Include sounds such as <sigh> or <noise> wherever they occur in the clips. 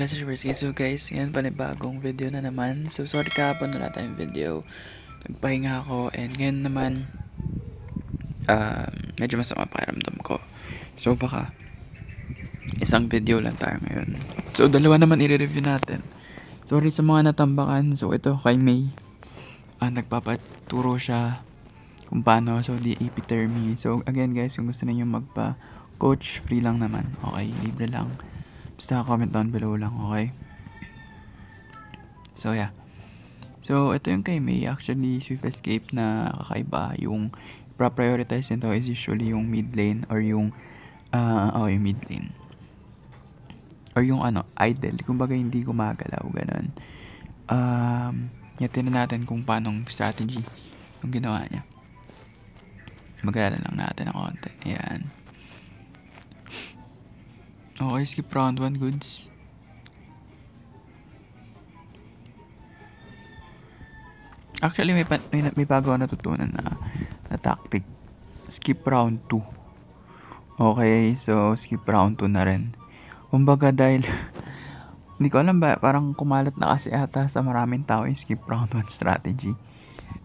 pala si Shiversi. So guys, yan panibagong video na naman. So sorry ka kahapon wala tayong video. Nagpahinga ako and ngayon naman uh, medyo masama pakiramdam ko. So baka isang video lang tayo ngayon. So dalawa naman i-review natin. Sorry sa mga natambakan. So ito kay May. Uh, nagpapaturo siya kung paano. So di epithermy. So again guys, kung gusto niyo magpa coach, free lang naman. Okay, libre lang basta comment down below lang, okay? So, yeah. So, ito yung kay May. Actually, Swift Escape na kakaiba. Yung pra-prioritize nito is usually yung mid lane or yung, uh, oh, yung mid lane. Or yung ano, idle. Kumbaga, hindi gumagalaw, ganun. Um, yatin na natin kung paano strategy yung ginawa niya. Maglala lang natin ng konti. Ayan. Okay, oh, skip round 1 goods. Actually, may, may, may bago ako natutunan na, na tactic. Skip round 2. Okay, so skip round 2 na rin. Kumbaga dahil, <laughs> hindi ko alam ba, parang kumalat na kasi ata sa maraming tao yung skip round 1 strategy.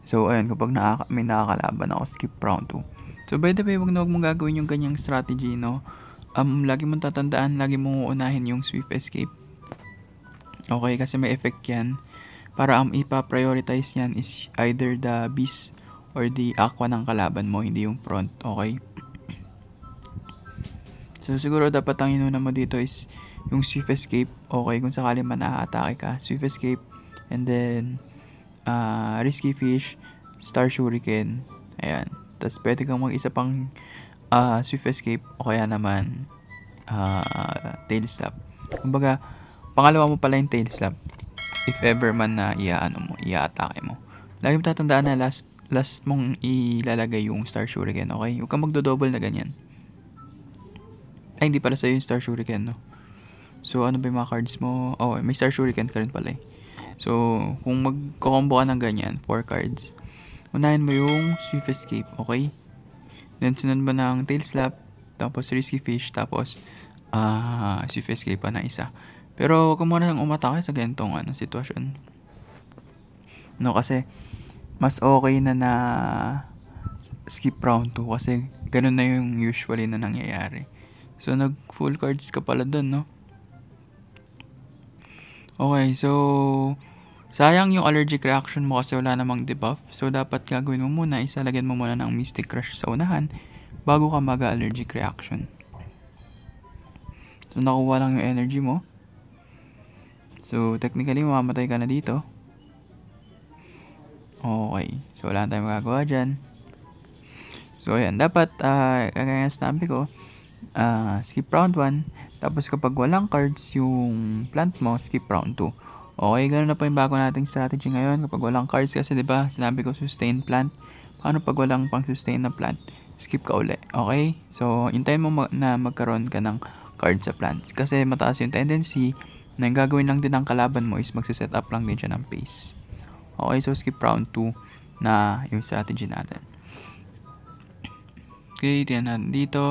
So, ayun, kapag na, may nakakalaban ako, skip round 2. So, by the way, huwag na wag mong gagawin yung ganyang strategy, no? um, lagi mong tatandaan, lagi mong uunahin yung swift escape. Okay, kasi may effect yan. Para ang um, ipa-prioritize yan is either the beast or the aqua ng kalaban mo, hindi yung front, okay? <clears throat> So, siguro dapat ang inuna mo dito is yung swift escape, okay, kung sakali man naaatake ka, swift escape, and then, uh, risky fish, star shuriken, ayan. Tapos, pwede kang mag-isa pang uh, Swift Escape o kaya naman uh, Tail Slap. Kumbaga, pangalawa mo pala yung Tail Slap if ever man na iaano mo, iaatake mo. Lagi mo tatandaan na last last mong ilalagay yung Star Shuriken, okay? Huwag kang magdo-double na ganyan. Ay, hindi pala sa yung Star Shuriken, no? So, ano ba yung mga cards mo? Oh, may Star Shuriken ka rin pala eh. So, kung magko-combo ka ng ganyan, 4 cards, unahin mo yung Swift Escape, okay? Then, sunod ba na ang tail slap, tapos risky fish, tapos uh, ah, swift escape pa na isa. Pero, huwag ka muna nang umatake sa ganitong ano, sitwasyon. No, kasi, mas okay na na skip round 2 kasi ganun na yung usually na nangyayari. So, nag full cards ka pala dun, no? Okay, so, Sayang yung allergic reaction mo kasi wala namang debuff. So, dapat gagawin mo muna is lagyan mo muna ng Mystic Crush sa unahan bago ka mag-allergic reaction. So, nakuha lang yung energy mo. So, technically, mamamatay ka na dito. Okay. So, wala tayong magagawa dyan. So, ayan. Dapat, uh, kagaya sinabi ko, uh, skip round 1. Tapos, kapag walang cards yung plant mo, skip round 2. Okay, ganun na po yung bago nating strategy ngayon. Kapag walang cards kasi, di ba? Sinabi ko sustain plant. Paano pag walang pang sustain na plant? Skip ka uli. Okay? So, intayin mo ma- na magkaroon ka ng card sa plant. Kasi mataas yung tendency na yung gagawin lang din ng kalaban mo is magsiset up lang din siya ng pace. Okay, so skip round 2 na yung strategy natin. Okay, tingnan natin dito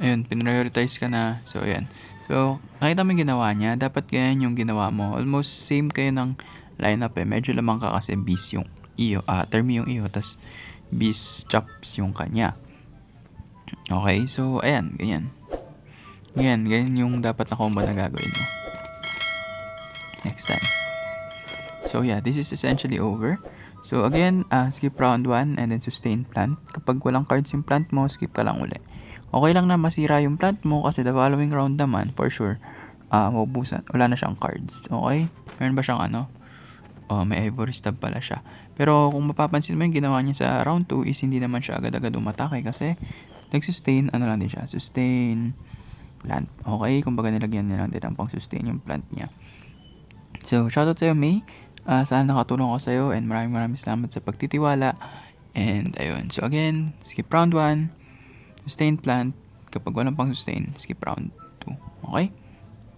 ayun, pinrioritize ka na. So, ayan. So, kahit namin ginawa niya, dapat ganyan yung ginawa mo. Almost same kayo ng lineup eh. Medyo lamang ka kasi bis yung iyo, ah, term yung iyo, tas bis chops yung kanya. Okay, so, ayan, ganyan. Ganyan, ganyan yung dapat na combo na gagawin mo. Next time. So, yeah, this is essentially over. So, again, uh, skip round 1 and then sustain plant. Kapag walang cards yung plant mo, skip ka lang ulit okay lang na masira yung plant mo kasi the following round naman, for sure, uh, maubusan. Wala na siyang cards, okay? Meron ba siyang ano? Oh, may ivory stab pala siya. Pero kung mapapansin mo yung ginawa niya sa round 2 is hindi naman siya agad-agad umatake kasi nag-sustain, ano lang din siya, sustain plant. Okay, Kung baga nilagyan niya din ang pang-sustain yung plant niya. So, shoutout sa'yo May. Uh, sana nakatulong ako sa'yo and maraming maraming salamat sa pagtitiwala. And ayun, so again, skip round 1 sustain plant. Kapag walang pang sustain, skip round 2. Okay?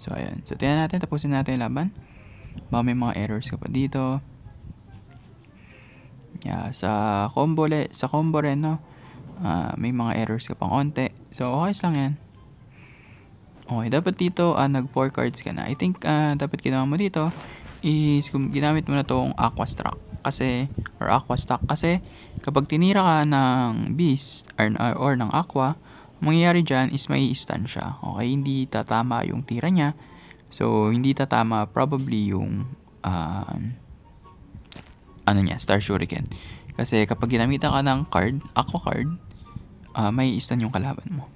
So, ayan. So, tingnan natin. Tapusin natin yung laban. Baka may mga errors kapag dito. Yeah, sa combo, le, sa combo rin, no? Uh, may mga errors ka onte. So, okay lang yan. Okay, dapat dito, uh, ah, nag 4 cards ka na. I think, uh, dapat ginawa mo dito is kung ginamit mo na tong aqua struck kasi or aqua stack kasi Kapag tinira ka ng bis or, or ng aqua, mangyayari dyan is may stand siya. Okay, hindi tatama yung tira niya. So, hindi tatama probably yung uh, ano niya, Star Shuriken. Kasi kapag ginamitan ka ng card, aqua card, uh, may stand yung kalaban mo.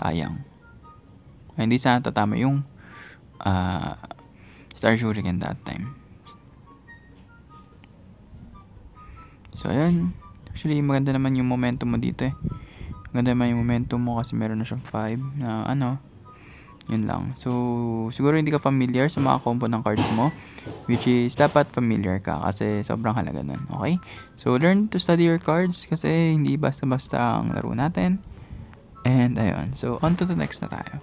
Sayang. hindi sana tatama yung uh, Star Shuriken that time. So, ayan. Actually, maganda naman yung momentum mo dito eh. Maganda naman yung momentum mo kasi meron na siyang 5 na ano. Yun lang. So, siguro hindi ka familiar sa mga combo ng cards mo. Which is, dapat familiar ka kasi sobrang halaga nun. Okay? So, learn to study your cards kasi hindi basta-basta ang laro natin. And, ayun. So, on to the next na tayo.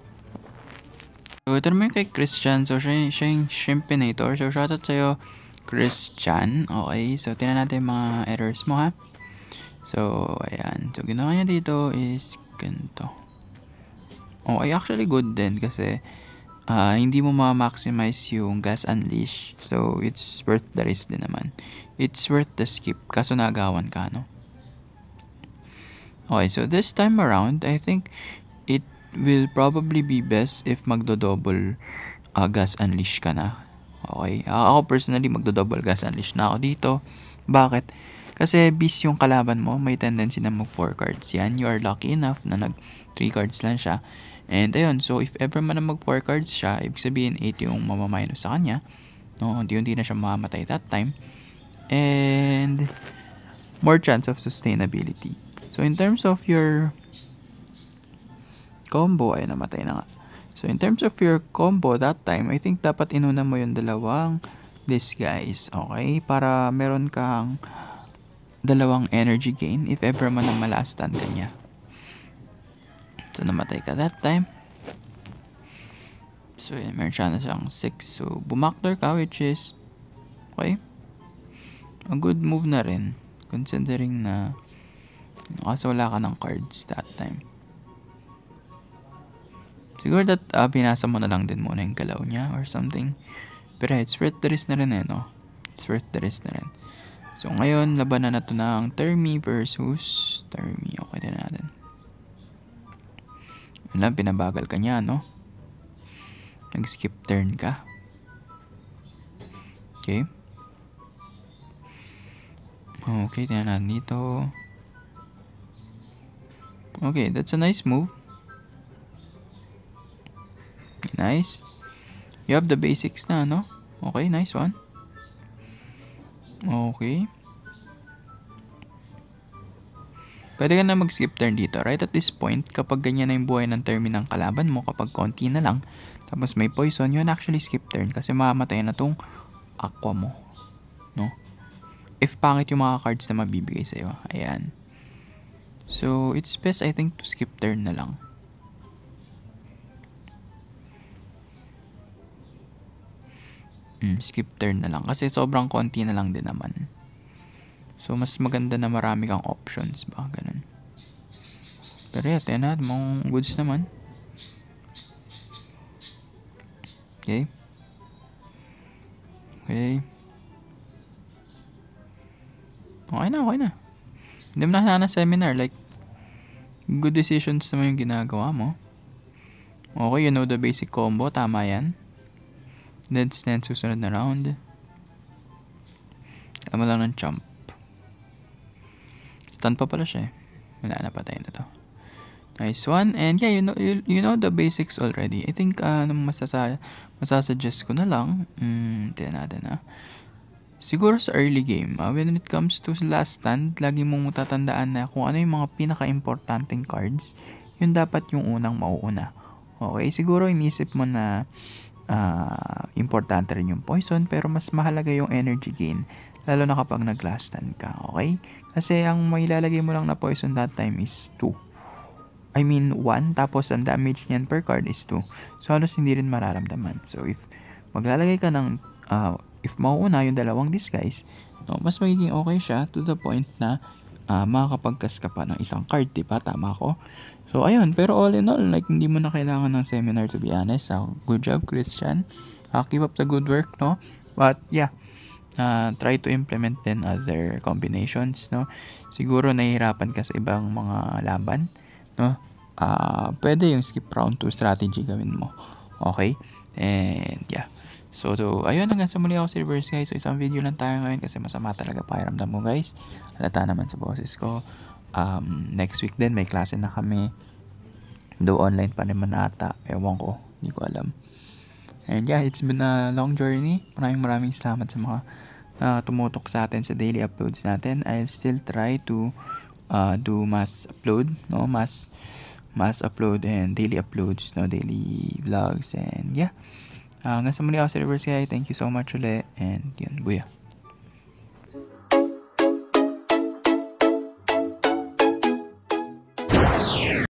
So, ito naman kay Christian. So, siya, siya yung Shimpinator. So, shoutout sa'yo. Christian. Okay, so tingnan natin mga errors mo ha. So, ayan. So, ginawa niya dito is ganito. Okay, actually good din kasi uh, hindi mo ma-maximize yung gas unleash. So, it's worth the risk din naman. It's worth the skip kaso naagawan ka, no? Okay, so this time around, I think it will probably be best if magdo-double uh, gas unleash ka na. Okay? Uh, ako personally, magdo-double gas unleash na ako dito. Bakit? Kasi beast yung kalaban mo, may tendency na mag 4 cards. Yan, you are lucky enough na nag 3 cards lang siya. And ayun, so if ever man na mag 4 cards siya, ibig sabihin 8 yung mamaminus sa kanya. No, hindi-hindi na siya mamamatay that time. And more chance of sustainability. So in terms of your combo, ay namatay na nga. So, in terms of your combo that time, I think dapat inuna mo yung dalawang this guys, Okay? Para meron kang dalawang energy gain if ever man ang malastan ka niya. So, namatay ka that time. So, yun, meron siya na siyang 6. So, bumakler ka which is, okay, a good move na rin. Considering na, kaso wala ka ng cards that time. Siguro that uh, ah, binasa mo na lang din muna yung galaw niya or something. Pero it's worth the risk na rin eh, no? It's worth the risk na rin. So, ngayon, labanan na to ng Termi versus Termi. Okay din natin. Alam, pinabagal ka niya, no? Nag-skip turn ka. Okay. Okay, tingnan natin dito. Okay, that's a nice move. Nice. You have the basics na, no? Okay, nice one. Okay. Pwede ka na mag-skip turn dito. Right at this point, kapag ganyan na yung buhay ng termin ng kalaban mo, kapag konti na lang, tapos may poison, yun actually skip turn kasi mamamatay na tong aqua mo. No? If pangit yung mga cards na mabibigay sa'yo. Ayan. So, it's best I think to skip turn na lang. Mm, skip turn na lang. Kasi sobrang konti na lang din naman. So, mas maganda na marami kang options ba? Ganun. Pero yeah, tenad mong goods naman. Okay. Okay. Okay na, okay na. Hindi mo na na seminar. Like, good decisions naman yung ginagawa mo. Okay, you know the basic combo. Tama yan. Dead stand susunod na round. Tama lang ng jump. Stun pa pala siya eh. Wala na patay na to. Nice one. And yeah, you know, you, you know the basics already. I think, uh, anong masasa masasuggest ko na lang. Hmm, tiyan natin ah. Siguro sa early game, uh, when it comes to last stand, lagi mong matatandaan na kung ano yung mga pinaka-importanting cards, yun dapat yung unang mauuna. Okay, siguro inisip mo na uh, importante rin yung poison pero mas mahalaga yung energy gain lalo na kapag nag-last stand ka, okay? Kasi ang mailalagay mo lang na poison that time is 2. I mean 1 tapos ang damage niyan per card is 2. So halos hindi rin mararamdaman. So if maglalagay ka ng uh, if mauuna yung dalawang disguise, no, mas magiging okay siya to the point na uh, makakapagkas ka pa ng isang card, di ba? Tama ko? So, ayun. Pero all in all, like, hindi mo na kailangan ng seminar to be honest. So, ah, good job, Christian. Uh, keep up the good work, no? But, yeah. Uh, try to implement then other combinations, no? Siguro nahihirapan ka sa ibang mga laban, no? Uh, pwede yung skip round 2 strategy gawin mo. Okay? And, yeah. So, to, ayun hanggang sa muli ako Silver Sky. So, isang video lang tayo ngayon kasi masama talaga pakiramdam ko guys. Halata naman sa boses ko. Um, next week din may klase na kami. Do online pa rin man ata. Ewan ko. Hindi ko alam. And yeah, it's been a long journey. Maraming maraming salamat sa mga uh, tumutok sa atin sa daily uploads natin. I'll still try to uh, do mass upload. No? Mass, mass upload and daily uploads. No? Daily vlogs and yeah. Ah, hanggang sa muli ako si Reverse Guy. Thank you so much ulit. And yun, buya.